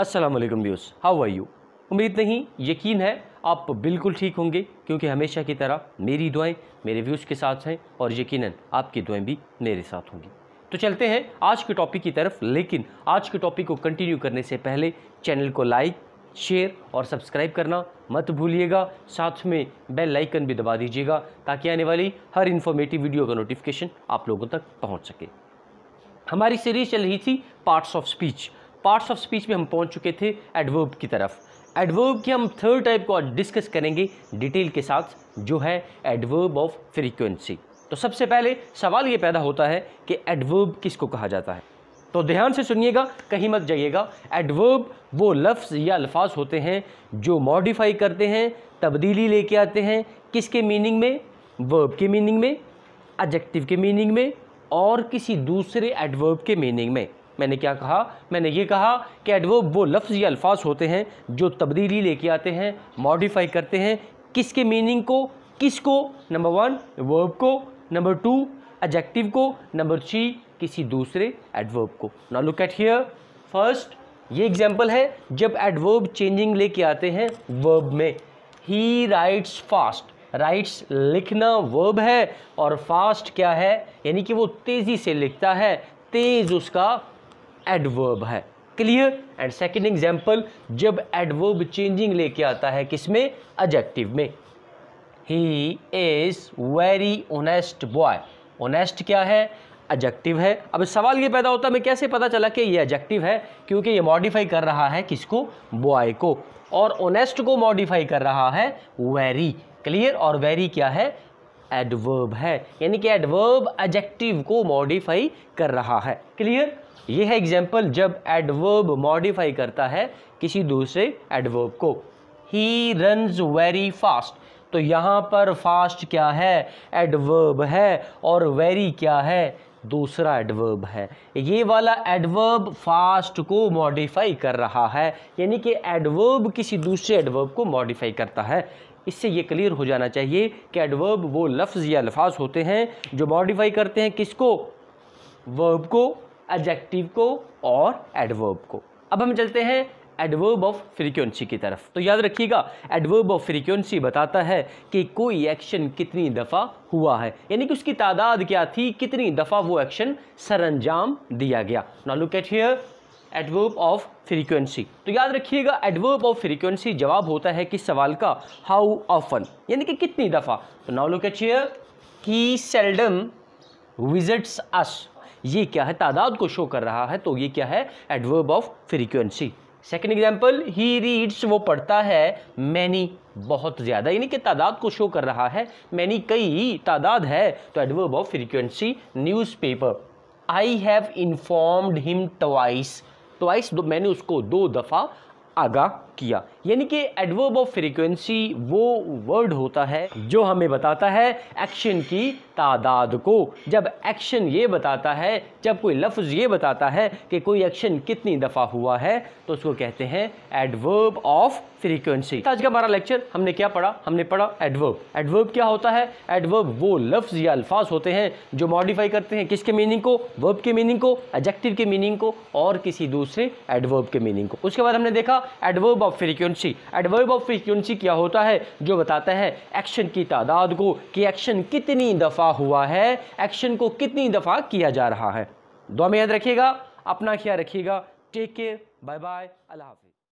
अस्सलाम वालेकुम views how are you उम्मीद नहीं यकीन है आप बिल्कुल ठीक होंगे क्योंकि हमेशा की तरह मेरी दुआएं मेरे व्यूज़ के साथ हैं और यकीनन आपकी दुआएं भी मेरे साथ होंगी तो चलते हैं आज के टॉपिक की तरफ लेकिन आज के टॉपिक को कंटिन्यू करने से पहले चैनल को लाइक शेयर और सब्सक्राइब करना मत भूलिएगा साथ में बेल आइकन भी दबा दीजिएगा ताकि आने वाली हर इन्फॉर्मेटिव वीडियो का नोटिफिकेशन आप लोगों तक पहुँच सके हमारी सीरीज चल रही थी parts of speech parts of speech में हम पहुंच चुके थे एडवर्ब की तरफ एडवर्ब की हम थर्ड टाइप को डिस्कस करेंगे डिटेल के साथ जो है एडवर्ब ऑफ फ्रीक्वेंसी तो सबसे पहले सवाल ये पैदा होता है कि एडवर्ब किसको कहा जाता है तो ध्यान से सुनिएगा कहीं मत जाइएगा एडवर्ब वो लफ्ज़ या अल्फाज होते हैं जो मॉडिफाई करते हैं तब्दीली लेके आते हैं किसके मीनिंग में वर्ब के मीनिंग में एडजेक्टिव के मीनिंग में और किसी दूसरे एडवर्ब के मीनिंग में मैंने क्या कहा मैंने ये कहा कि एडवर्ब वो लफ्ज़ या अल्फाज होते हैं जो तब्दीली लेके आते हैं मॉडिफाई करते हैं किसके मीनिंग को किसको नंबर वन वर्ब को नंबर टू एडजेक्टिव को नंबर थ्री किसी दूसरे एडवर्ब को ना लुक एट हियर फर्स्ट ये एग्जाम्पल है जब एडवर्ब चेंजिंग लेके आते हैं वर्ब में ही राइट्स फास्ट राइट्स लिखना वर्ब है और फास्ट क्या है यानी कि वो तेज़ी से लिखता है तेज़ उसका एडवर्ब है क्लियर एंड सेकेंड एग्जाम्पल जब एडवर्ब चेंजिंग लेके आता है किसमें अजेक्टिव में he is very honest boy honest क्या है एडजेक्टिव है अब सवाल ये पैदा होता है मैं कैसे पता चला कि ये एडजेक्टिव है क्योंकि ये मॉडिफाई कर रहा है किसको बॉय को और ओनेस्ट को मॉडिफाई कर रहा है वेरी क्लियर और वेरी क्या है एडवर्ब है यानी कि एडवर्ब एजेक्टिव को मॉडिफाई कर रहा है क्लियर यह है एग्जाम्पल जब एडवर्ब मॉडिफाई करता है किसी दूसरे एडवर्ब को ही रन वेरी फास्ट तो यहाँ पर फास्ट क्या है एडवर्ब है और वेरी क्या है दूसरा एडवर्ब है ये वाला एडवर्ब फास्ट को मॉडिफाई कर रहा है यानी कि एडवर्ब किसी दूसरे एडवर्ब को मॉडिफाई करता है इससे ये क्लियर हो जाना चाहिए कि एडवर्ब वो लफ्ज़ या लफाज होते हैं जो मॉडिफाई करते हैं किसको वर्ब को एडजेक्टिव को और एडवर्ब को अब हम चलते हैं एडवर्ब ऑफ फ्रीक्वेंसी की तरफ तो याद रखिएगा एडवर्ब ऑफ फ्रीक्वेंसी बताता है कि कोई एक्शन कितनी दफ़ा हुआ है यानी कि उसकी तादाद क्या थी कितनी दफ़ा वो एक्शन सरंजाम दिया गया now look at here adverb of frequency तो याद रखिएगा एडवर्ब ऑफ फ्रीक्वेंसी जवाब होता है कि सवाल का हाउ ऑफन यानी कि कितनी दफ़ा तो now look at here he seldom visits us ये क्या है तादाद को शो कर रहा है तो ये क्या है adverb of frequency second example he reads वो पढ़ता है मैनी बहुत ज़्यादा यानी कि तादाद को शो कर रहा है मैनी कई तादाद है तो adverb of frequency newspaper I have informed him twice twice दो मैंने उसको दो दफ़ा आगा किया यानी कि एडवर्ब ऑफ फ्रीक्वेंसी वो वर्ड होता है जो हमें बताता है एक्शन की तादाद को जब एक्शन ये बताता है जब कोई लफ्ज़ ये बताता है कि कोई एक्शन कितनी दफ़ा हुआ है तो उसको कहते हैं एडवर्ब ऑफ फ्रीक्वेंसी आज का हमारा लेक्चर हमने क्या पढ़ा हमने पढ़ा एडवर्ब एडवर्ब क्या होता है एडवर्ब वो लफ्ज़ या अल्फाज होते हैं जो मॉडिफाई करते हैं किसके मीनिंग को वर्ब के मीनिंग को एजेक्टिव के मीनिंग को और किसी दूसरे एडवर्ब के मीनिंग को उसके बाद हमने देखा adverb of frequency adverb of frequency क्या होता है जो बताता है एक्शन की तादाद को कि एक्शन कितनी दफ़ा हुआ हुआ है एक्शन को कितनी दफ़ा किया जा रहा है दो में याद रखिएगा अपना ख्याल रखिएगा टेक केयर बाय बाय अल्लाह हाफि